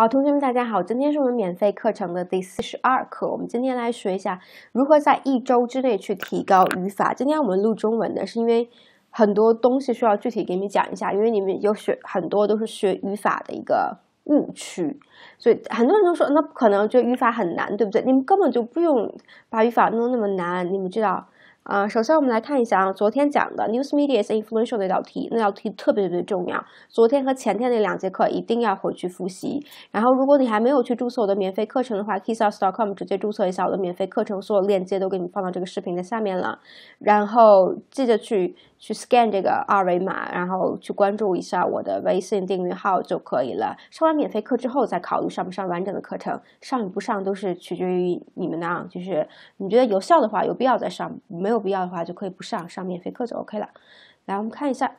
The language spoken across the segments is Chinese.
好，同学们，大家好，今天是我们免费课程的第四十二课。我们今天来学一下如何在一周之内去提高语法。今天我们录中文的，是因为很多东西需要具体给你们讲一下，因为你们有学很多都是学语法的一个误区，所以很多人都说那不可能，觉得语法很难，对不对？你们根本就不用把语法弄那么难，你们知道。啊，首先我们来看一下啊，昨天讲的 news media is influential 那道题，那道题特别特别重要。昨天和前天那两节课一定要回去复习。然后，如果你还没有去注册我的免费课程的话，kissout.com 直接注册一下我的免费课程，所有链接都给你放到这个视频的下面了。然后记得去去 scan 这个二维码，然后去关注一下我的微信订阅号就可以了。上完免费课之后再考虑上不上完整的课程，上与不上都是取决于你们的啊，就是你觉得有效的话，有必要再上，没有。必要的话就可以不上，上免费课就 OK 了。来，我们看一下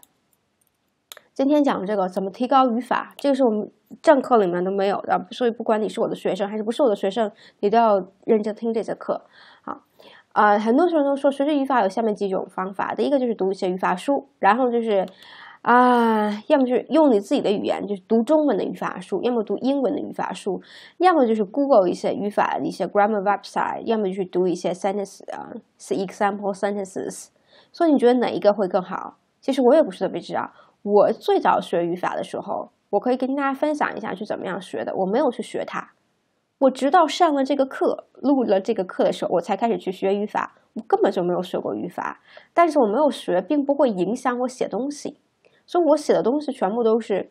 今天讲的这个怎么提高语法，这个是我们正课里面都没有的，所以不管你是我的学生还是不是我的学生，你都要认真听这节课。好，啊，很多学生都说学习语法有下面几种方法，第一个就是读一些语法书，然后就是。啊，要么就是用你自己的语言，就是读中文的语法书，要么读英文的语法书，要么就是 Google 一些语法、一些 grammar website，要么就是读一些 s e n t e n c e 啊，example sentences。所以你觉得哪一个会更好？其实我也不是特别知道。我最早学语法的时候，我可以跟大家分享一下是怎么样学的。我没有去学它，我直到上了这个课、录了这个课的时候，我才开始去学语法。我根本就没有学过语法，但是我没有学，并不会影响我写东西。所以，我写的东西全部都是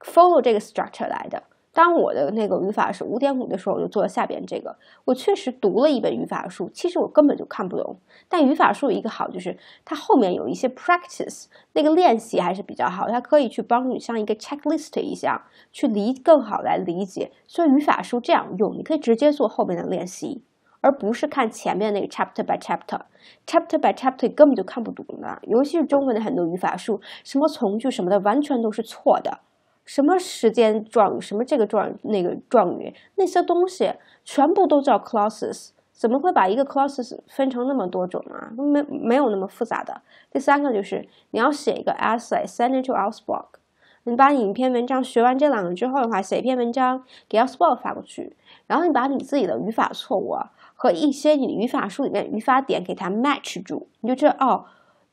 follow 这个 structure 来的。当我的那个语法是五点五的时候，我就做了下边这个。我确实读了一本语法书，其实我根本就看不懂。但语法书有一个好就是它后面有一些 practice，那个练习还是比较好，它可以去帮助像一个 checklist 一样去理更好来理解。所以语法书这样用，你可以直接做后面的练习。而不是看前面那个 chapter by chapter，chapter by chapter 根本就看不懂的，尤其是中文的很多语法书，什么从句什么的，完全都是错的。什么时间状语，什么这个状那个状语，那些东西全部都叫 clauses，怎么会把一个 clauses 分成那么多种啊？没没有那么复杂的。第三个就是你要写一个 essay send it to us b o o g 你把影片文章学完这两个之后的话，写一篇文章给 us b o o g 发过去，然后你把你自己的语法错误。和一些你语法书里面语法点给它 match 住，你就知道哦，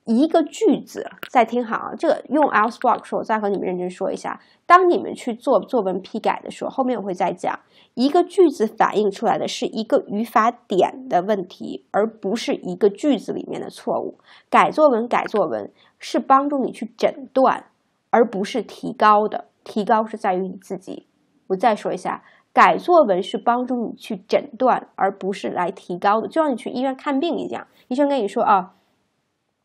一个句子再听好啊，这个用 else block 说，我再和你们认真说一下。当你们去做作文批改的时候，后面我会再讲，一个句子反映出来的是一个语法点的问题，而不是一个句子里面的错误。改作文改作文是帮助你去诊断，而不是提高的，提高是在于你自己。我再说一下。改作文是帮助你去诊断，而不是来提高的，就像你去医院看病一样。医生跟你说啊，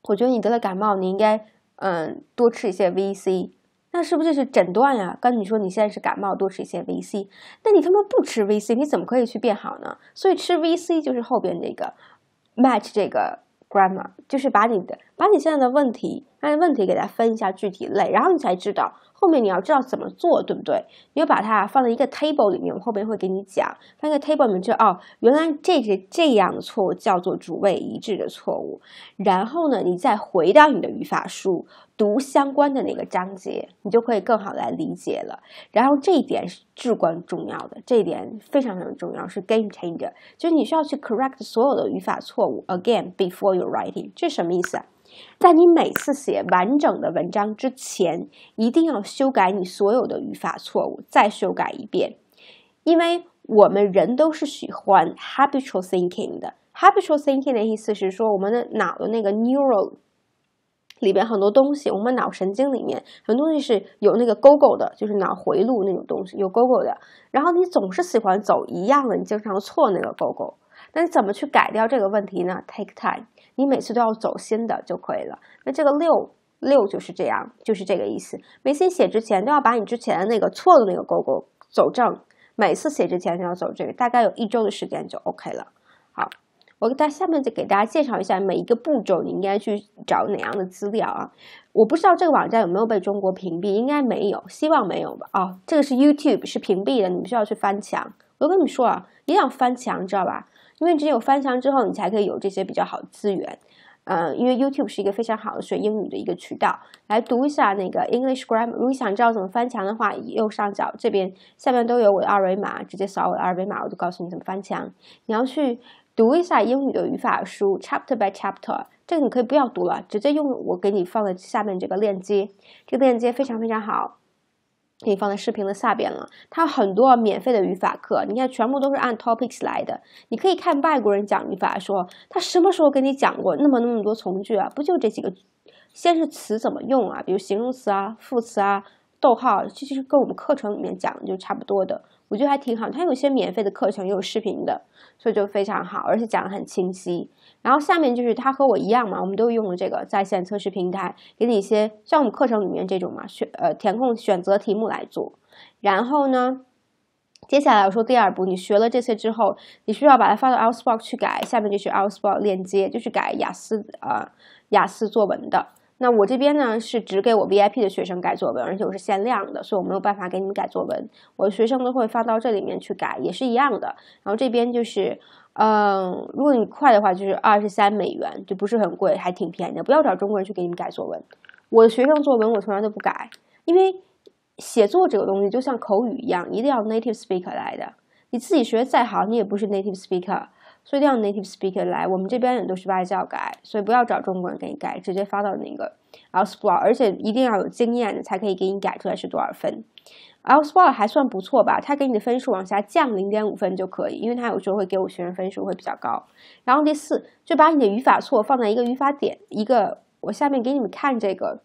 我觉得你得了感冒，你应该嗯多吃一些 V C，那是不是就是诊断呀？跟你说你现在是感冒，多吃一些 V C，那你他妈不吃 V C，你怎么可以去变好呢？所以吃 V C 就是后边这个 match 这个。Grammar 就是把你的把你现在的问题，那问题给它分一下具体类，然后你才知道后面你要知道怎么做，对不对？你要把它放在一个 table 里面，我后面会给你讲。放在 table 里面就哦，原来这是这样的错误，叫做主谓一致的错误。然后呢，你再回到你的语法书。读相关的那个章节，你就可以更好来理解了。然后这一点是至关重要的，这一点非常非常重要，是 game changer。就是你需要去 correct 所有的语法错误 again before your writing。这什么意思？在你每次写完整的文章之前，一定要修改你所有的语法错误，再修改一遍。因为我们人都是喜欢 habitual thinking 的。habitual thinking 的意思是说，我们的脑的那个 neural。里边很多东西，我们脑神经里面很多东西是有那个勾勾的，就是脑回路那种东西有勾勾的。然后你总是喜欢走一样的，你经常错那个勾勾。那你怎么去改掉这个问题呢？Take time，你每次都要走新的就可以了。那这个六六就是这样，就是这个意思。没新写之前，都要把你之前的那个错的那个勾勾走正。每次写之前就要走这个，大概有一周的时间就 OK 了。我给大家下面再给大家介绍一下每一个步骤，你应该去找哪样的资料啊？我不知道这个网站有没有被中国屏蔽，应该没有，希望没有吧？哦，这个是 YouTube 是屏蔽的，你需要去翻墙。我跟你说啊，一定要翻墙，知道吧？因为只有翻墙之后，你才可以有这些比较好资源。嗯，因为 YouTube 是一个非常好的学英语的一个渠道。来读一下那个 English Grammar。如果想知道怎么翻墙的话，右上角这边下面都有我的二维码，直接扫我的二维码，我就告诉你怎么翻墙。你要去。读一下英语的语法书，chapter by chapter。这个你可以不要读了，直接用我给你放的下面这个链接。这个链接非常非常好，可以放在视频的下边了。它有很多免费的语法课，你看全部都是按 topics 来的。你可以看外国人讲语法说他什么时候跟你讲过那么那么多从句啊？不就这几个？先是词怎么用啊？比如形容词啊、副词啊。逗号，其实跟我们课程里面讲的就差不多的，我觉得还挺好。它有些免费的课程，也有视频的，所以就非常好，而且讲的很清晰。然后下面就是它和我一样嘛，我们都用了这个在线测试平台，给你一些像我们课程里面这种嘛选呃填空选择题目来做。然后呢，接下来我说第二步，你学了这些之后，你需要把它发到 o u t s p o x 去改。下面就是 o u t s p o x 链接，就是改雅思呃雅思作文的。那我这边呢是只给我 VIP 的学生改作文，而且我是限量的，所以我没有办法给你们改作文。我的学生都会发到这里面去改，也是一样的。然后这边就是，嗯，如果你快的话，就是二十三美元，就不是很贵，还挺便宜的。不要找中国人去给你们改作文，我的学生作文我从来都不改，因为写作这个东西就像口语一样，一定要 native speaker 来的。你自己学的再好，你也不是 native speaker。所以要 native speaker 来，我们这边也都是外教改，所以不要找中国人给你改，直接发到那个 outspore，而且一定要有经验的才可以给你改出来是多少分。outspore 还算不错吧，他给你的分数往下降零点五分就可以，因为他有时候会给我学生分数会比较高。然后第四，就把你的语法错放在一个语法点，一个我下面给你们看这个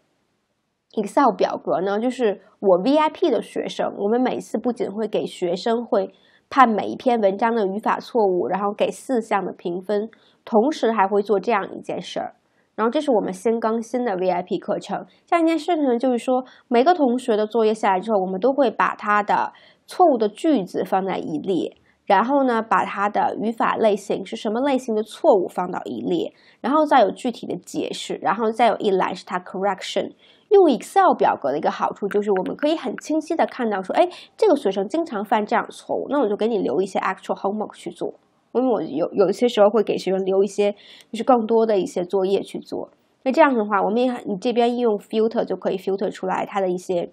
Excel 表格呢，就是我 VIP 的学生，我们每次不仅会给学生会。判每一篇文章的语法错误，然后给四项的评分，同时还会做这样一件事儿。然后这是我们新更新的 VIP 课程。这样一件事情呢，就是说每个同学的作业下来之后，我们都会把他的错误的句子放在一列。然后呢，把它的语法类型是什么类型的错误放到一列，然后再有具体的解释，然后再有一栏是它 correction。用 Excel 表格的一个好处就是我们可以很清晰的看到说，哎，这个学生经常犯这样错误，那我就给你留一些 a c t u a l homework 去做。因为我有有些时候会给学生留一些就是更多的一些作业去做。那这样的话，我们也你这边用 filter 就可以 filter 出来它的一些。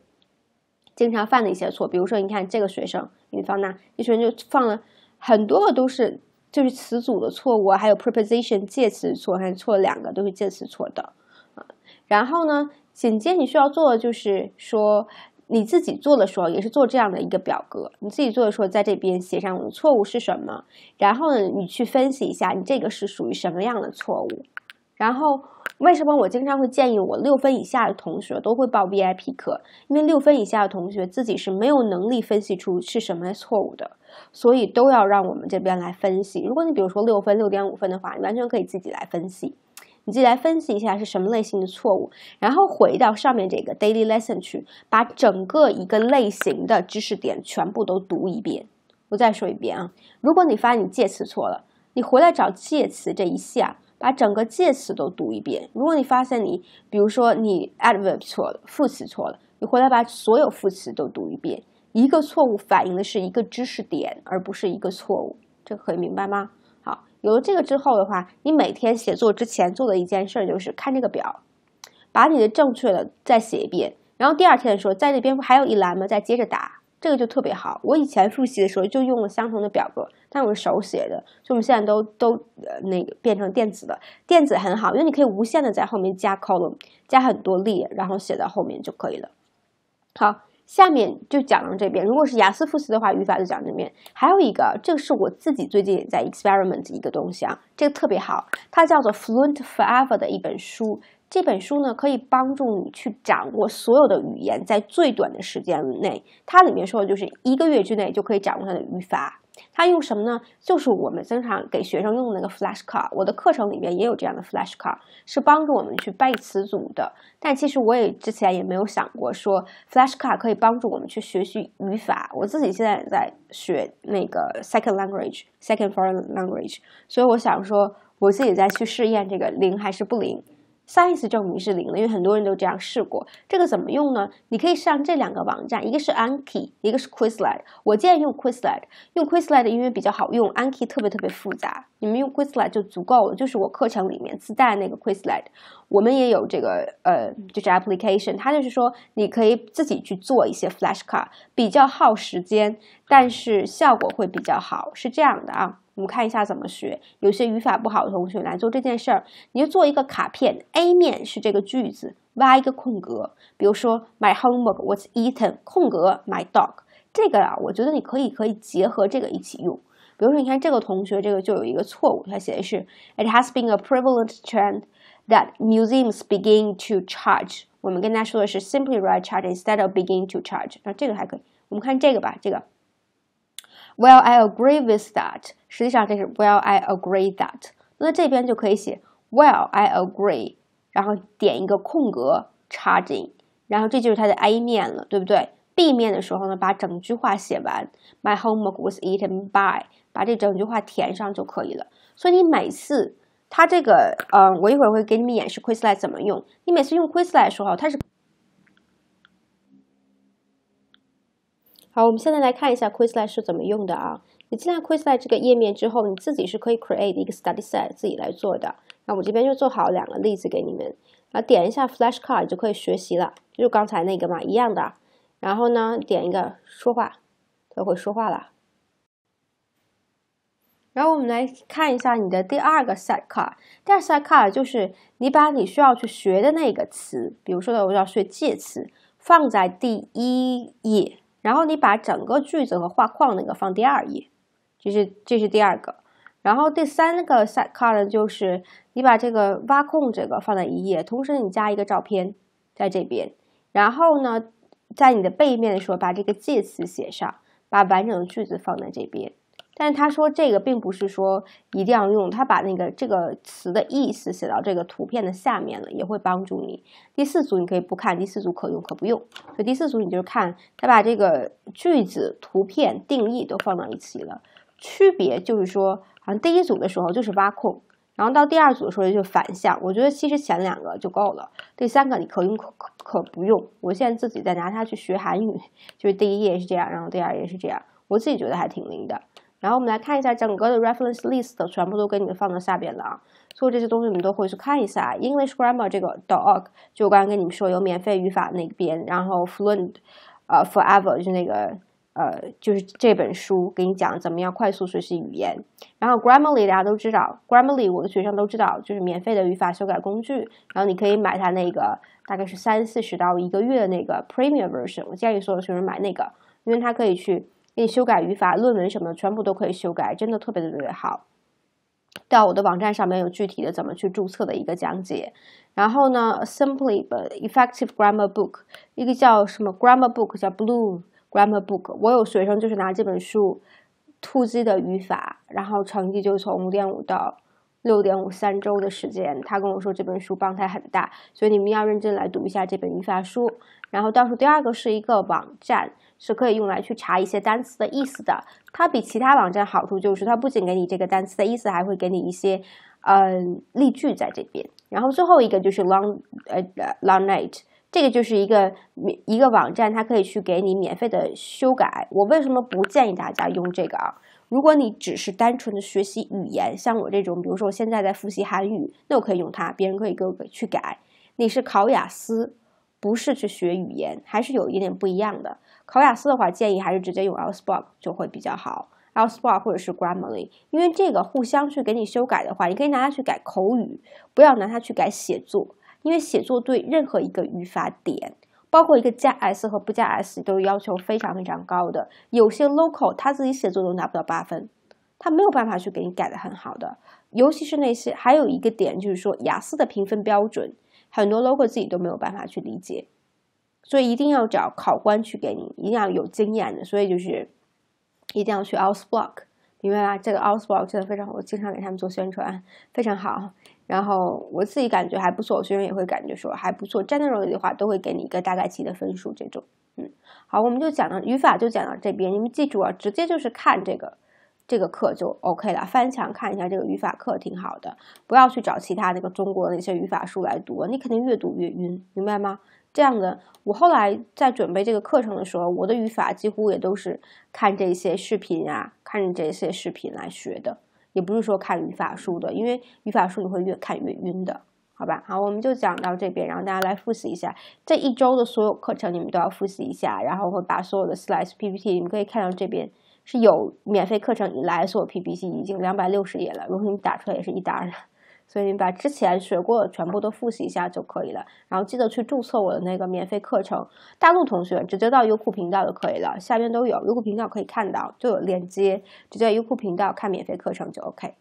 经常犯的一些错，比如说，你看这个学生，你放那，这学生就放了很多个，都是就是词组的错误，还有 preposition 介词错，还错了两个，都是介词错的。啊，然后呢，紧接你需要做的就是说，你自己做的时候也是做这样的一个表格，你自己做的时候在这边写上我的错误是什么，然后呢，你去分析一下你这个是属于什么样的错误，然后。为什么我经常会建议我六分以下的同学都会报 VIP 课？因为六分以下的同学自己是没有能力分析出是什么错误的，所以都要让我们这边来分析。如果你比如说六分、六点五分的话，你完全可以自己来分析，你自己来分析一下是什么类型的错误，然后回到上面这个 Daily Lesson 去，把整个一个类型的知识点全部都读一遍。我再说一遍啊，如果你发现你介词错了，你回来找介词这一下。把整个介词都读一遍。如果你发现你，比如说你 adverb 错了，副词错了，你回来把所有副词都读一遍。一个错误反映的是一个知识点，而不是一个错误。这可以明白吗？好，有了这个之后的话，你每天写作之前做的一件事就是看这个表，把你的正确的再写一遍。然后第二天的时候，在那边还有一栏吗？再接着答。这个就特别好，我以前复习的时候就用了相同的表格，但我是手写的，就我们现在都都呃那个变成电子的，电子很好，因为你可以无限的在后面加 column，加很多列，然后写到后面就可以了。好，下面就讲到这边，如果是雅思复习的话，语法就讲这边。还有一个，这个是我自己最近在 experiment 一个东西啊，这个特别好，它叫做 Fluent Forever 的一本书。这本书呢，可以帮助你去掌握所有的语言，在最短的时间内。它里面说的就是一个月之内就可以掌握它的语法。它用什么呢？就是我们经常给学生用的那个 flash card。我的课程里面也有这样的 flash card，是帮助我们去背词组的。但其实我也之前也没有想过说 flash card 可以帮助我们去学习语法。我自己现在也在学那个 second language，second foreign language，所以我想说，我自己再去试验这个灵还是不灵。science 证明是零了，因为很多人都这样试过。这个怎么用呢？你可以上这两个网站，一个是 Anki，一个是 Quizlet。我建议用 Quizlet，用 Quizlet 因为比较好用，Anki 特别特别复杂。你们用 Quizlet 就足够了，就是我课程里面自带那个 Quizlet。我们也有这个呃，就是 application，它就是说你可以自己去做一些 flashcard，比较耗时间。但是效果会比较好，是这样的啊。我们看一下怎么学。有些语法不好的同学来做这件事儿，你就做一个卡片，A 面是这个句子，挖一个空格，比如说 My homework was eaten，空格 My dog。这个啊，我觉得你可以可以结合这个一起用。比如说，你看这个同学这个就有一个错误，他写的是 It has been a prevalent trend that museums begin to charge。我们跟他说的是 Simply write charge instead of begin to charge。那这个还可以。我们看这个吧，这个。Well, I agree with that. 实际上这是 Well, I agree that. 那这边就可以写 Well, I agree. 然后点一个空格，charging，然后这就是它的 A 面了，对不对？B 面的时候呢，把整句话写完。My homework was eaten by. 把这整句话填上就可以了。所以你每次它这个，嗯，我一会儿会给你们演示 Quizlet 怎么用。你每次用 Quizlet 时候，它是好，我们现在来看一下 Quizlet 是怎么用的啊？你进来 Quizlet 这个页面之后，你自己是可以 create 一个 study set 自己来做的。那我这边就做好两个例子给你们，然后点一下 flash card 就可以学习了，就刚才那个嘛一样的。然后呢，点一个说话，它会说话了。然后我们来看一下你的第二个 side card，第二 side card 就是你把你需要去学的那个词，比如说我要学介词，放在第一页。然后你把整个句子和画框那个放第二页，这是这是第二个。然后第三个 side card 就是你把这个挖空这个放在一页，同时你加一个照片在这边。然后呢，在你的背面的时候，把这个介词写上，把完整的句子放在这边。但是他说这个并不是说一定要用，他把那个这个词的意思写到这个图片的下面了，也会帮助你。第四组你可以不看，第四组可用可不用。所以第四组你就是看他把这个句子、图片、定义都放到一起了，区别就是说，啊，第一组的时候就是挖空，然后到第二组的时候就反向。我觉得其实前两个就够了，第三个你可用可可不用。我现在自己在拿它去学韩语，就是第一页是这样，然后第二页是这样，我自己觉得还挺灵的。然后我们来看一下整个的 reference list，全部都给你们放到下边了啊。所有这些东西你们都回去看一下。English Grammar 这个 d o g 就我刚刚跟你们说有免费语法那边，然后 Fluent，呃，Forever 就那个呃就是这本书给你讲怎么样快速学习语言。然后 Grammarly 大家都知道，Grammarly 我的学生都知道，就是免费的语法修改工具。然后你可以买它那个大概是三四十到一个月的那个 premium version，我建议所有学生买那个，因为它可以去。可以修改语法、论文什么的，全部都可以修改，真的特别特别好。到我的网站上面有具体的怎么去注册的一个讲解。然后呢，Simply Effective Grammar Book，一个叫什么 Grammar Book，叫 Blue Grammar Book。我有学生就是拿这本书突击的语法，然后成绩就从五点五到。六点五三周的时间，他跟我说这本书帮他很大，所以你们要认真来读一下这本语法书。然后倒数第二个是一个网站，是可以用来去查一些单词的意思的。它比其他网站好处就是，它不仅给你这个单词的意思，还会给你一些，嗯，例句在这边。然后最后一个就是 long，呃，long night，这个就是一个一个网站，它可以去给你免费的修改。我为什么不建议大家用这个啊？如果你只是单纯的学习语言，像我这种，比如说我现在在复习韩语，那我可以用它，别人可以给我去改。你是考雅思，不是去学语言，还是有一点不一样的。考雅思的话，建议还是直接用 a l s e b o r k 就会比较好 a l s e b o r k 或者是 Grammarly，因为这个互相去给你修改的话，你可以拿它去改口语，不要拿它去改写作，因为写作对任何一个语法点。包括一个加 s 和不加 s 都要求非常非常高的，有些 local 他自己写作都拿不到八分，他没有办法去给你改的很好的，尤其是那些还有一个点就是说雅思的评分标准，很多 local 自己都没有办法去理解，所以一定要找考官去给你，一定要有经验的，所以就是一定要去 Outsblock，明白吧？这个 Outsblock 真的非常好，我经常给他们做宣传，非常好。然后我自己感觉还不错，我学生也会感觉说还不错。generally 的话，都会给你一个大概齐的分数。这种，嗯，好，我们就讲到语法，就讲到这边。你们记住啊，直接就是看这个这个课就 OK 了。翻墙看一下这个语法课挺好的，不要去找其他那个中国的那些语法书来读，你肯定越读越晕，明白吗？这样的，我后来在准备这个课程的时候，我的语法几乎也都是看这些视频啊，看这些视频来学的。也不是说看语法书的，因为语法书你会越看越晕的，好吧？好，我们就讲到这边，然后大家来复习一下这一周的所有课程，你们都要复习一下。然后会把所有的 slides PPT，你们可以看到这边是有免费课程以来所有 PPT 已经两百六十页了，如果你打出来也是一沓的。所以你把之前学过的全部都复习一下就可以了，然后记得去注册我的那个免费课程。大陆同学直接到优酷频道就可以了，下边都有，优酷频道可以看到就有链接，直接优酷频道看免费课程就 OK。